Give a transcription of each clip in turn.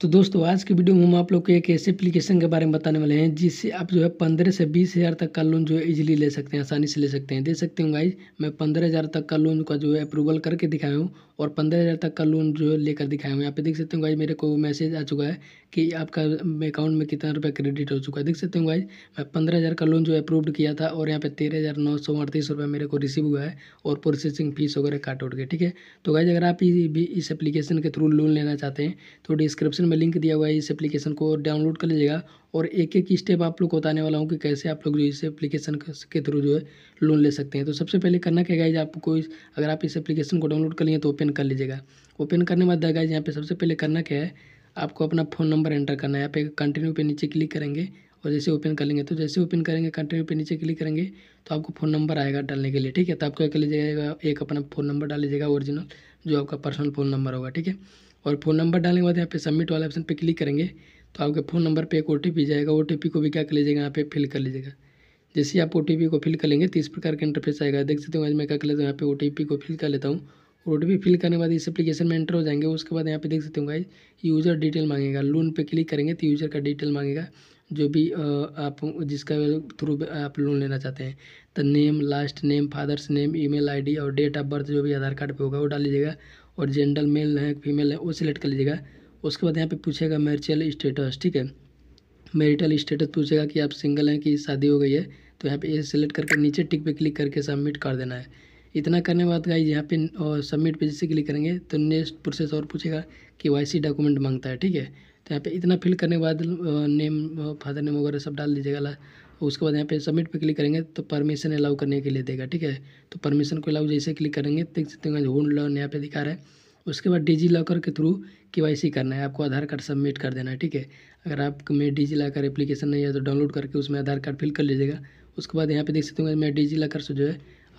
तो दोस्तों आज के वीडियो में हम आप लोग को एक ऐसे एप्लीकेशन के बारे में बताने वाले हैं जिससे आप जो है पंद्रह से बीस हज़ार तक का लोन जो है इजीली ले सकते हैं आसानी से ले सकते हैं दे सकते हूँ गाइज मैं पंद्रह हज़ार तक का लोन का जो है अप्रूवल करके दिखाया हूँ और पंद्रह हज़ार तक का लोन जो है लेकर दिखाया हूँ यहाँ पे देख सकते हूँ गाइज मेरे को मैसेज आ चुका है कि आपका अकाउंट में कितना रुपया क्रेडिट हो चुका है देख सकते हूँ गाइज मैं पंद्रह हज़ार का लोन जो है अप्रूव्ड किया था और यहाँ पे तेरह हज़ार नौ सौ अड़तीस रुपये मेरे को रिसीव हुआ है और प्रोसेसिंग फीस वगैरह काट उठ के ठीक है तो गाइज अगर आप इस एप्लीकेशन के थ्रू लोन लेना चाहते हैं तो डिस्क्रिप्शन डिस्क्रिप्शन में लिंक दिया हुआ है इस एप्लीकेशन को डाउनलोड कर लीजिएगा और एक एक स्टेप आप लोग को बताने वाला हूँ कि कैसे आप लोग जो इस एप्लीकेशन के थ्रू जो है लोन ले सकते हैं तो सबसे पहले करना क्या गाइज आपको अगर आप इस एप्लीकेशन को डाउनलोड कर लिए तो ओपन कर लीजिएगा ओपन करने के बाद गाइज यहाँ पर सबसे पहले करना क्या है आपको अपना फ़ोन नंबर एंटर करना है यहाँ पे कंटिन्यू पे नीचे क्लिक करेंगे और जैसे ओपन कर लेंगे तो जैसे ओपन करेंगे कंटिन्यू पे नीचे क्लिक करेंगे तो आपको फ़ोन नंबर आएगा डालने के लिए ठीक है तो आपको क्या लीजिएगा एक अपना फ़ोन नंबर डाल लीजिएगा ओरिजिनल जो आपका पर्सनल फ़ोन नंबर होगा ठीक है और फ़ोन नंबर डालने के बाद यहाँ पे सबमिट वाला ऑप्शन पे क्लिक करेंगे तो आपके फ़ोन नंबर पे एक ओ जाएगा ओ को भी क्या कर लीजिएगा यहाँ पे फिल कर लीजिएगा जैसे आप ओ को फिल कर लेंगे तो इस प्रकार का इंटरफेस आएगा देख सकते हो आज मैं क्या कर लेता हूँ यहाँ पे ओ को फिल कर लेता हूँ ओ फिल करने के बाद इस एप्लीकेशन में एंटर हो जाएंगे उसके बाद यहाँ पे देख सकते हो गाइज यूज़र डिटेल मांगेगा लोन पे क्लिक करेंगे तो यूज़र का डिटेल मांगेगा जो भी आप जिसका थ्रू आप लोन लेना चाहते हैं तो name last name father's name email ID और डेट ऑफ बर्थ जो भी आधार कार्ड पे होगा वो डाल लीजिएगा और जेंडर मेल है फीमेल है वो सिलेक्ट कर लीजिएगा उसके बाद यहाँ पे पूछेगा मेरिटल स्टेटस ठीक है मेरिटल स्टेटस पूछेगा कि आप सिंगल हैं कि शादी हो गई है तो यहाँ पे ये सिलेक्ट करके नीचे टिक पे क्लिक करके सबमिट कर देना है इतना करने के बाद गाइज यहाँ पे सबमिट पे जैसे क्लिक करेंगे तो नेक्स्ट प्रोसेस और पूछेगा कि वाई डॉक्यूमेंट मांगता है ठीक है तो यहाँ पे इतना फिल करने के बाद नेम फादर नेम वगैरह सब डाल दीजिएगा उसके बाद यहाँ पे सबमिट पे क्लिक करेंगे तो परमिशन अलाउ करने के लिए देगा ठीक है तो परमिशन को अलाउ जैसे क्लिक करेंगे देख सकते हैं होल्ड लोन यहाँ पे दिखा रहा है उसके बाद डिजी लॉकर के थ्रू के करना है आपको आधार कार्ड सबमिट कर देना है ठीक है अगर आप में डिजी लॉकर एप्लीकेशन नहीं है तो डाउनलोड करके उसमें आधार कार्ड फिल कर लीजिएगा उसके बाद यहाँ पे देख सकते हैं मैं डिजी लॉकर से जो है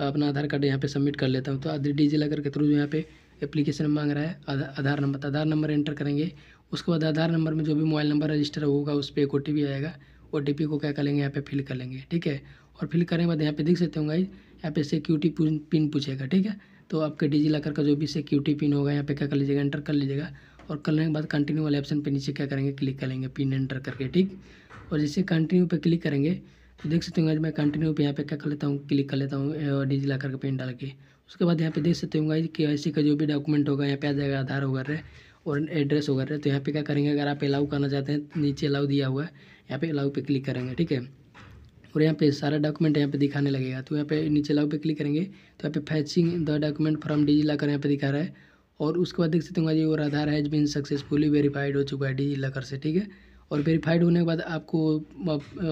अपना आधार कार्ड यहाँ पे सबमिट कर लेता हूँ तो डिजी लॉकर के थ्रू जो यहाँ पे एप्लीकेशन मांग रहा है Aadhaar number Aadhaar number enter करेंगे उसके बाद आधार नंबर में जो भी मोबाइल नंबर रजिस्टर होगा उस पर एक ओ आएगा ओ को क्या करेंगे यहाँ पे फिल कर लेंगे ठीक है और फिल करने के बाद यहाँ पे देख सकते होंगे यहाँ पे सिक्योरिटी पिन पूछेगा ठीक है तो आपके डिजी लॉकर का जो भी सिक्योरिटी पिन होगा यहाँ पे क्या कर लीजिएगा एंटर कर लीजिएगा और करने के बाद कंटिन्यू वाले ऑप्शन पे नीचे क्या करेंगे क्लिक करेंगे पिन एंटर करके ठीक और जैसे कंटिन्यू पे क्लिक करेंगे तो देख सकते होंगे मैं कंटिन्यू पर यहाँ पे क्या कर लेता हूँ क्लिक कर लेता हूँ डिजी लॉकर का पिन डाल के उसके बाद यहाँ पे देख सकते होंगे गाइज के का जो भी डॉक्यूमेंट होगा यहाँ पे आ जाएगा आधार वगैरह और एड्रेस वगैरह तो यहाँ पे क्या करेंगे अगर आप अलाउ करना चाहते हैं नीचे अलाउ दिया हुआ है यहाँ पे अलाउ पे क्लिक करेंगे ठीक है और यहाँ पे सारा डॉक्यूमेंट यहाँ पे दिखाने लगेगा तो यहाँ पे नीचे अलाउ पे क्लिक करेंगे तो यहाँ पे fetching the document from DigiLocker यहाँ पे दिखा रहा है और उसके बाद देख सकते होंगे जी और Aadhaar has been successfully verified हो चुका है डिजी लॉकर से ठीक है और वेरीफाइड होने के बाद आपको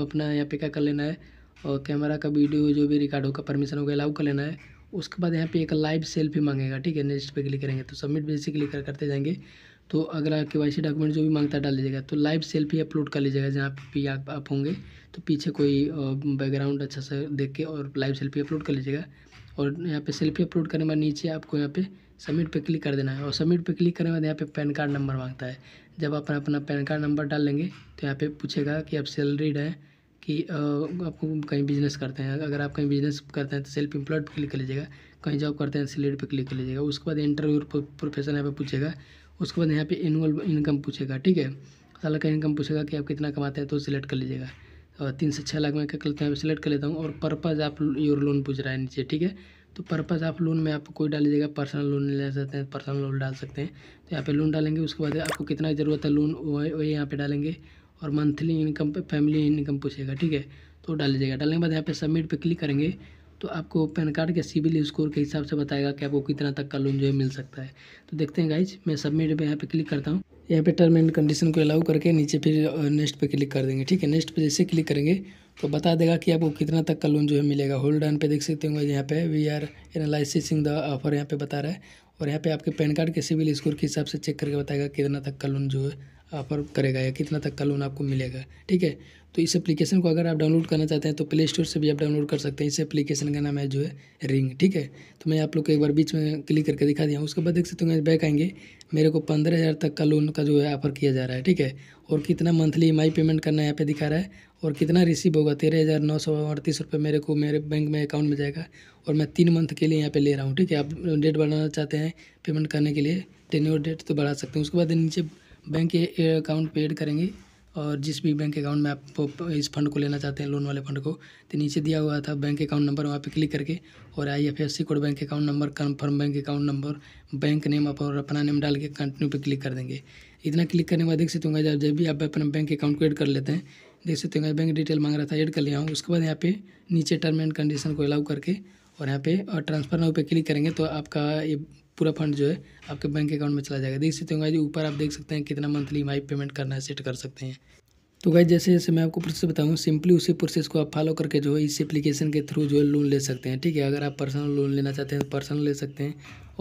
अपना यहाँ पे क्या कर लेना है और कैमरा का वीडियो जो भी रिकॉर्ड होगा परमिशन होगा अलाउ कर लेना है उसके बाद यहाँ पे एक लाइव सेल्फी मांगेगा ठीक है नेक्स्ट पे क्लिक करेंगे तो सबमिट बेसिक क्लिक कर करते जाएंगे तो अगर के वाई डॉक्यूमेंट जो भी मांगता है डाल लीजिएगा तो लाइव सेल्फी अपलोड कर लीजिएगा जहाँ पे भी आप, आप होंगे तो पीछे कोई बैकग्राउंड अच्छा सा देख के और लाइव सेल्फी अपलोड कर लीजिएगा और यहाँ पर सेल्फी अपलोड करने के बाद नीचे आपको यहाँ पे सबमिट पर क्लिक कर देना है और सबमिट पर क्लिक करने के बाद यहाँ पे पैन कार्ड नंबर मांगता है जब आप अपना पैन कार्ड नंबर डाल लेंगे तो यहाँ पर पूछेगा कि आप सैलरीड हैं कि आप कहीं बिजनेस करते हैं अगर आप कहीं बिजनेस करते हैं तो सेल्फ एम्प्लॉयड पर क्लिक कर लीजिएगा कहीं जॉब करते हैं सैलरी पर क्लिक कर लीजिएगा उसके बाद इंटरव्यू प्रोफेशन यहाँ पर पूछेगा उसके बाद यहाँ पे एनुअल इनकम पूछेगा ठीक है साल का इनकम पूछेगा कि आप कितना कमाते हैं तो सिलेक्ट कर लीजिएगा और तीन से छः लाख में क्या करते हैं सिलेक्ट कर लेता हूँ और पर्पज़ आप योर लोन पूछ रहा है नीचे ठीक है तो पर्पज़ आप लोन में आप कोई डाल लीजिएगा पर्सनल लोन ले सकते हैं पर्सनल लोन डाल सकते हैं तो यहाँ पे लोन डालेंगे उसके बाद आपको कितना ज़रूरत है लोन वही यहाँ पे डालेंगे और मंथली इनकम पे फैमिली इनकम पूछेगा ठीक है तो डाल लीजिएगा डालने के बाद यहाँ पे सबमिट पे क्लिक करेंगे तो आपको पैन कार्ड के सिविल स्कोर के हिसाब से बताएगा कि आपको कितना तक का लोन जो है मिल सकता है तो देखते हैं गाइज मैं सबमिट पर यहाँ पर क्लिक करता हूँ यहाँ पे टर्म एंड कंडीशन को अलाउ करके नीचे फिर नेक्स्ट पे क्लिक कर देंगे ठीक है नेक्स्ट पे जैसे क्लिक करेंगे तो बता देगा कि आपको कितना तक का लोन जो है मिलेगा होल्ड ऑन पे देख सकते होंगे यहाँ पे we are analysing the offer यहाँ पे बता रहा है और यहाँ पे आपके पैन कार्ड के सिविल स्कोर के हिसाब से चेक करके बताएगा कितना तक का लोन जो है ऑफर करेगा या कितना तक का लोन आपको मिलेगा ठीक है तो इस एप्लीकेशन को अगर आप डाउनलोड करना चाहते हैं तो प्ले स्टोर से भी आप डाउनलोड कर सकते हैं इस एप्लीकेशन का नाम है जो है रिंग ठीक है तो मैं आप लोग को एक बार बीच में क्लिक करके दिखा दिया उसके बाद देख सकते हो बैक आएंगे मेरे को पंद्रह हज़ार तक का लोन का जो है ऑफर किया जा रहा है ठीक है और कितना मंथली ई पेमेंट करना यहाँ पे दिखा रहा है और कितना रिसीव होगा तेरह हज़ार नौ सौ अड़तीस रुपये मेरे को मेरे बैंक में अकाउंट में जाएगा और मैं तीन मंथ के लिए यहाँ पे ले रहा हूँ ठीक है आप डेट बढ़ाना चाहते हैं पेमेंट करने के लिए टेन्योर डेट तो बढ़ा सकते हैं उसके बाद नीचे बैंक अकाउंट पे ऐड करेंगे और जिस भी बैंक अकाउंट में आप इस फंड को लेना चाहते हैं लोन वाले फंड को तो नीचे दिया हुआ था बैंक अकाउंट नंबर वहाँ पे क्लिक करके और I F C code bank account number confirm bank account number bank name और अपना नेम डाल के कंटिन्यू पे क्लिक कर देंगे इतना क्लिक करने के बाद देख सकते होंगे जब जब भी आप अपना बैंक अकाउंट को एड कर लेते हैं देख सकते होंगे बैंक डिटेल मांग रहा था एड कर लिया हूँ उसके बाद यहाँ पे नीचे टर्म एंड कंडीशन को अलाउ करके और यहाँ पे ट्रांसफर नाउ पे क्लिक करेंगे तो आपका ये पूरा फंड जो है आपके बैंक अकाउंट में चला जाएगा देख सकते हो गाइज ऊपर आप देख सकते हैं कितना मंथली ई पेमेंट करना है सेट कर सकते हैं तो गाइज जैसे जैसे मैं आपको प्रोसेस बताऊँ सिंपली उसी प्रोसेस को आप फॉलो करके जो है इस एप्लीकेशन के थ्रू जो है लोन ले सकते हैं ठीक है अगर आप पर्सनल लोन लेना चाहते हैं तो पर्सनल ले सकते हैं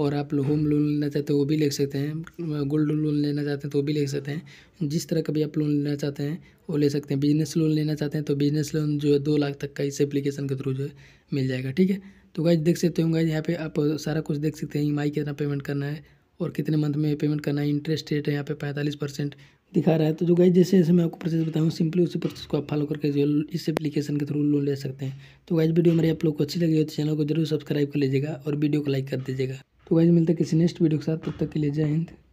और आप होम लोन लेना चाहते हैं वो भी ले सकते हैं गोल्ड लोन लेना चाहते हैं तो वो भी ले सकते हैं जिस तरह का भी आप लोन लेना चाहते हैं वो ले सकते हैं बिजनेस लोन लेना चाहते हैं तो बिजनेस लोन जो है दो लाख तक का इस एप्लीकेशन के थ्रू जो है मिल जाएगा ठीक है तो गाइज देख सकते हो गाइज यहाँ पे आप सारा कुछ देख सकते हैं ई e कितना पेमेंट करना है और कितने मंथ में पेमेंट करना है इंटरेस्ट रेट है यहाँ पे पैंतालीस परसेंट दिखा रहा है तो जो गाइज जैसे जैसे मैं आपको प्रोसेस बताऊँ सिंपली उसी प्रोसेस को आप फॉलो करके जो इस एप्लीकेशन के थ्रू लोन ले सकते हैं तो गाइज वीडियो हमारी आप लोग को अच्छी लगी हो तो चैनल को जरूर सब्सक्राइब कर लीजिएगा और वीडियो को लाइक कर दीजिएगा तो गाइज मिलते है किसी नेक्स्ट वीडियो के साथ तब तक के लिए जय हिंद